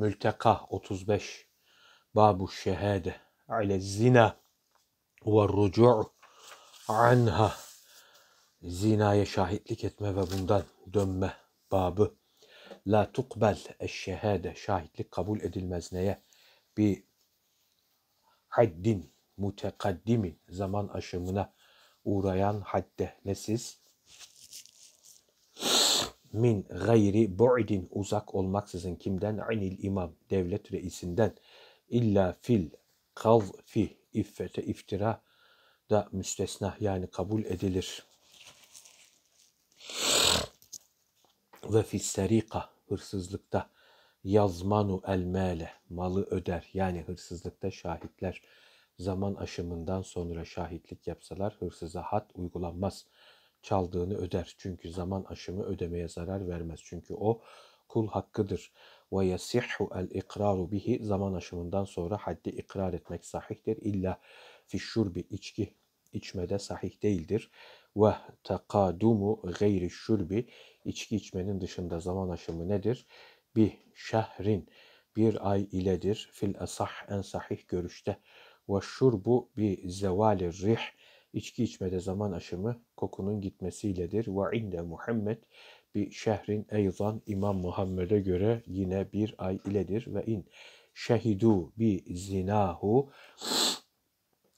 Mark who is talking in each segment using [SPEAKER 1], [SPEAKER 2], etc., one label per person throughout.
[SPEAKER 1] Mülteka 35 Babu şehade ile zina ve rucu anha zinaya şahitlik etme ve bundan dönme babı la tukbel eşşehade şahitlik kabul edilmez neye bi haddin mutekaddimin zaman aşımına uğrayan hadde nesiz min gayri bu'din uzak olmaksızın kimden anil imam devlet reisinden illa fil fi iffete iftira da müstesna yani kabul edilir. Ve fis serika hırsızlıkta yazmanu el male malı öder yani hırsızlıkta şahitler zaman aşımından sonra şahitlik yapsalar hırsıza hat uygulanmaz çaldığını öder. Çünkü zaman aşımı ödemeye zarar vermez. Çünkü o kul hakkıdır. Ve yasihhu el ikraru bihi zaman aşımından sonra haddi ikrar etmek sahihtir. İlla fi şurbi içki içmede sahih değildir. Ve takadumu gayri şurbi içki içmenin dışında zaman aşımı nedir? Bir şehrin bir ay iledir fil asah en sahih görüşte ve şurbu bi zevali rih İçki içmede zaman aşımı kokunun gitmesiyledir. Ve inde Muhammed bir şehrin eyzan İmam Muhammed'e göre yine bir ay iledir. Ve in şehidu bi zinahu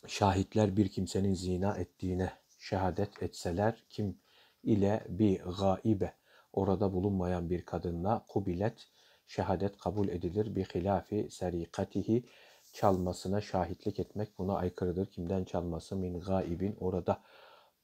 [SPEAKER 1] şahitler bir kimsenin zina ettiğine şehadet etseler kim ile bir gaibe orada bulunmayan bir kadınla kubilet şehadet kabul edilir. Bi hilafi serikatihi çalmasına şahitlik etmek buna aykırıdır. Kimden çalması? Min gaibin orada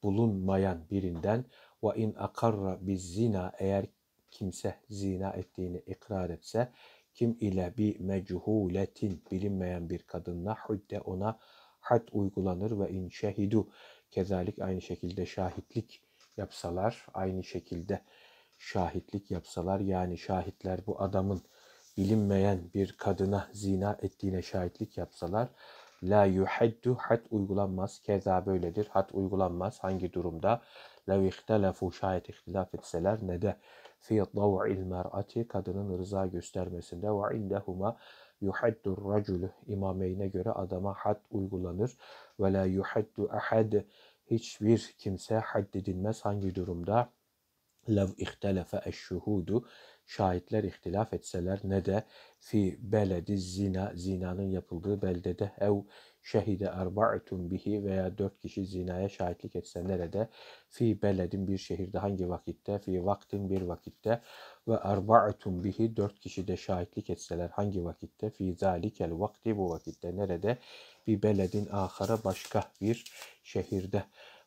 [SPEAKER 1] bulunmayan birinden ve in akarra biz zina eğer kimse zina ettiğini ikrar etse kim ile bir mechuletin bilinmeyen bir kadınla hüdde ona had uygulanır ve in şehidu kezalik aynı şekilde şahitlik yapsalar aynı şekilde şahitlik yapsalar yani şahitler bu adamın bilinmeyen bir kadına zina ettiğine şahitlik yapsalar la yuheddu hat uygulanmaz. Keza böyledir. hat uygulanmaz. Hangi durumda? la ihtelefu şayet ihtilaf etseler ne de fi dav'il mer'ati kadının rıza göstermesinde ve indehuma yuheddu racülü imameyne göre adama hat uygulanır ve la yuheddu ahad hiçbir kimse haddedilmez hangi durumda lev ihtelefe eşşuhudu şahitler ihtilaf etseler ne de fi beledi zina zinanın yapıldığı beldede ev şehide erba'tun bihi veya dört kişi zinaya şahitlik etse nerede? Fi beledin bir şehirde hangi vakitte? Fi vaktin bir vakitte ve erba'tun bihi dört kişi de şahitlik etseler hangi vakitte? Fi zalikel vakti bu vakitte nerede? Bir beledin ahara başka bir şehirde.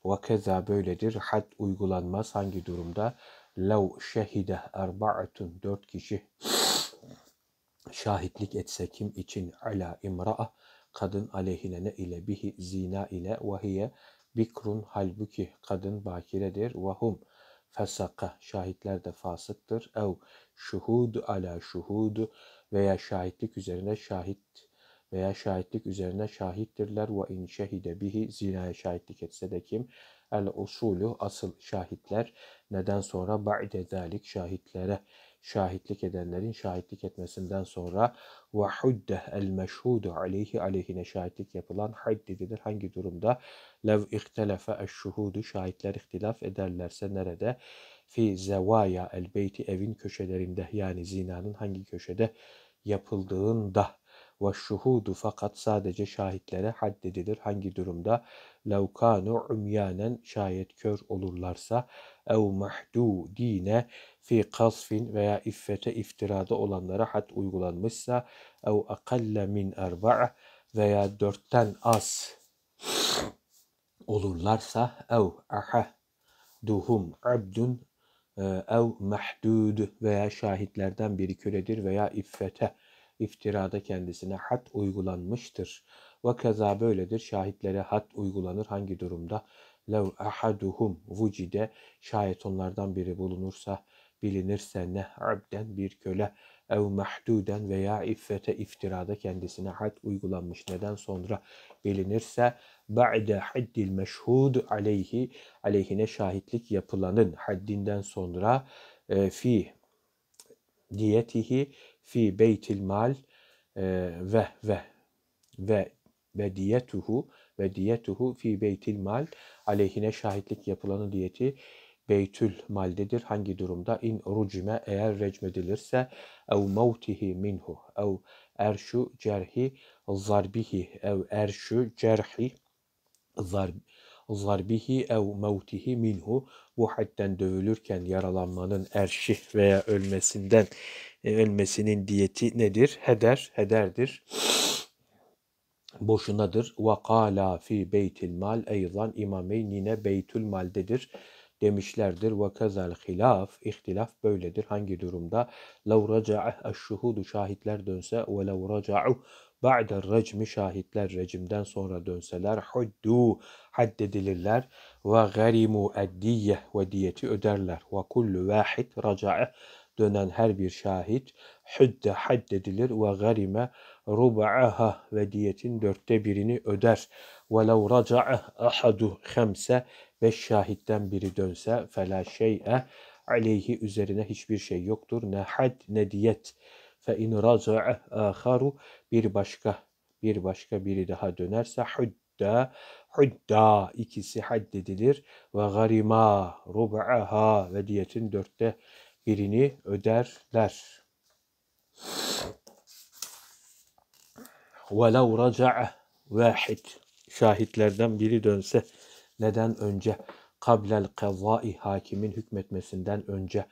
[SPEAKER 1] Ve keza böyledir. Had uygulanmaz hangi durumda? Lev şehide erba'atun dört kişi şahitlik etse kim için ala imra'a kadın aleyhine ne ile bihi zina ile vahiye bikrun halbuki kadın bakiredir vahum fesaka şahitler de fasıktır ev şuhud ala şuhud veya şahitlik üzerine şahit veya şahitlik üzerine şahittirler ve in şehide bihi zinaya şahitlik etse de kim El usulü asıl şahitler neden sonra ba'de zalik şahitlere şahitlik edenlerin şahitlik etmesinden sonra ve hudde el meşhudu aleyhi aleyhine şahitlik yapılan haddidir Hangi durumda? Lev ihtelefe el şuhudu şahitler ihtilaf ederlerse nerede? Fi zevaya el beyti evin köşelerinde yani zinanın hangi köşede yapıldığında ve şuhudu fakat sadece şahitlere haddedilir. Hangi durumda? Levkanu umyanen şayet kör olurlarsa ev mahdudine fi kasfin veya iffete iftirada olanlara had uygulanmışsa ev akalle min erba'a veya dörtten az olurlarsa ev aha duhum abdun ev mahdud veya şahitlerden biri köledir veya iffete iftirada kendisine hat uygulanmıştır. Ve keza böyledir. Şahitlere hat uygulanır. Hangi durumda? Lev ahaduhum vucide şayet onlardan biri bulunursa bilinirse ne abden bir köle ev mahduden veya iffete iftirada kendisine had uygulanmış neden sonra bilinirse ba'de haddil meşhud aleyhi aleyhine şahitlik yapılanın haddinden sonra e, fi diyetihi fi beytil mal e, ve ve ve ve diyetuhu ve diyetuhu fi beytil mal aleyhine şahitlik yapılanı diyeti beytül maldedir. Hangi durumda? İn rucime eğer recmedilirse ev mevtihi minhu ev erşu cerhi zarbihi ev erşu cerhi zarb zarbihi ev mevtihi minhu bu hadden dövülürken yaralanmanın erşih veya ölmesinden e, ölmesinin diyeti nedir? Heder, hederdir. Boşunadır. Ve kâlâ fî beytil mal eyzan imameynine beytül maldedir demişlerdir. Ve kazal hilaf, ihtilaf böyledir. Hangi durumda? Lev raca'ah eşşuhudu şahitler dönse ve lev raca'uh ba'de recmi şahitler recimden sonra dönseler huddu haddedilirler ve garimu eddiyeh ve diyeti öderler ve kullu vahid raca'ah dönen her bir şahit hüdde haddedilir ve garime ruba'aha ve diyetin dörtte birini öder. Ve lev raca'a ahadu hemse beş şahitten biri dönse fela şey'e aleyhi üzerine hiçbir şey yoktur. Ne had ne diyet. Fe in raca'a aharu bir başka bir başka biri daha dönerse hüdde hudda ikisi haddedilir ve garima rub'aha ve diyetin dörtte birini öderler. وَلَوْ رَجَعَ vahid Şahitlerden biri dönse neden önce? قَبْلَ الْقَضَاءِ Hakimin hükmetmesinden önce.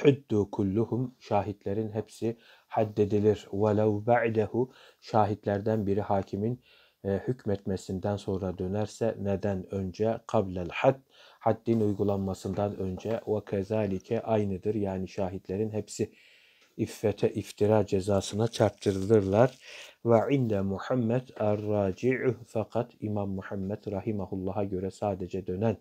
[SPEAKER 1] حُدُّ kulluhum Şahitlerin hepsi haddedilir. وَلَوْ بَعْدَهُ Şahitlerden biri hakimin e, hükmetmesinden sonra dönerse neden önce? قَبْلَ الْحَدِّ haddin uygulanmasından önce ve kezalike aynıdır yani şahitlerin hepsi iffete iftira cezasına çarptırılırlar. Ve inde Muhammed er-raci'u fakat İmam Muhammed rahimahullah'a göre sadece dönen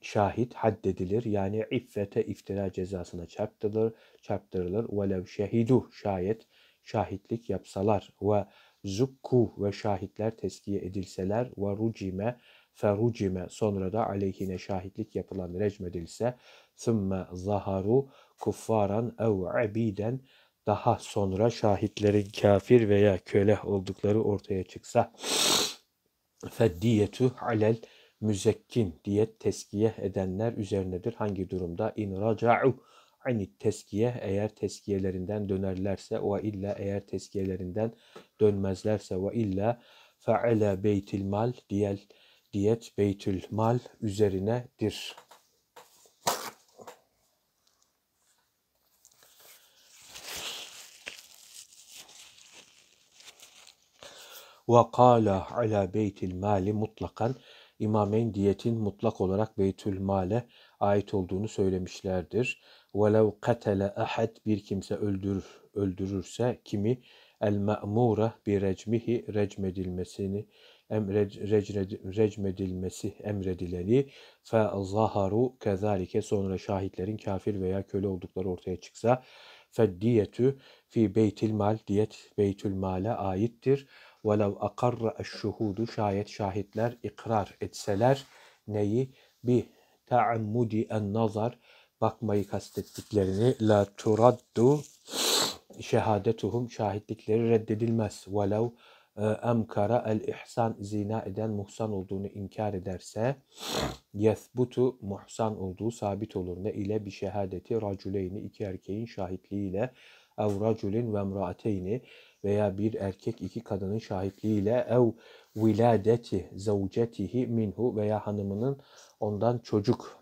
[SPEAKER 1] şahit haddedilir. Yani iffete iftira cezasına çarptırılır. çarptırılır. ve Velev şehidu şayet şahitlik yapsalar ve zukku ve şahitler tezkiye edilseler ve rucime ferucime sonra da aleyhine şahitlik yapılan recmedilse sümme zaharu kuffaran ev ebiden daha sonra şahitlerin kafir veya köle oldukları ortaya çıksa feddiyetu alel müzekkin diyet teskiye edenler üzerinedir. Hangi durumda? İn raca'u ani teskiye eğer teskiyelerinden dönerlerse ve illa eğer teskiyelerinden dönmezlerse ve illa fe'ala beytil mal diyel diyet Beytül Mal üzerinedir. Ve kâle ala beytil mali mutlakan İmameyn diyetin mutlak olarak Beytül Mal'e ait olduğunu söylemişlerdir. وَلَوْ قَتَلَ اَحَدْ Bir kimse öldür, öldürürse kimi el-me'mure bi recmihi recmedilmesini emrec, recmedilmesi emredileni fe zaharu kezalike sonra şahitlerin kafir veya köle oldukları ortaya çıksa fe diyetü fi beytil mal diyet beytül male aittir. Velev akarra şuhudu şayet şahitler ikrar etseler neyi bi taammudi en nazar bakmayı kastettiklerini la turaddu şehadetuhum şahitlikleri reddedilmez. Velev e, emkara el-ihsan zina eden muhsan olduğunu inkar ederse yethbutu muhsan olduğu sabit olur ne ile bir şehadeti raculeyni iki erkeğin şahitliğiyle ev raculin ve emraateyni veya bir erkek iki kadının şahitliğiyle ev viladeti zavcetihi minhu veya hanımının ondan çocuk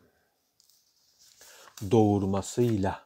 [SPEAKER 1] doğurmasıyla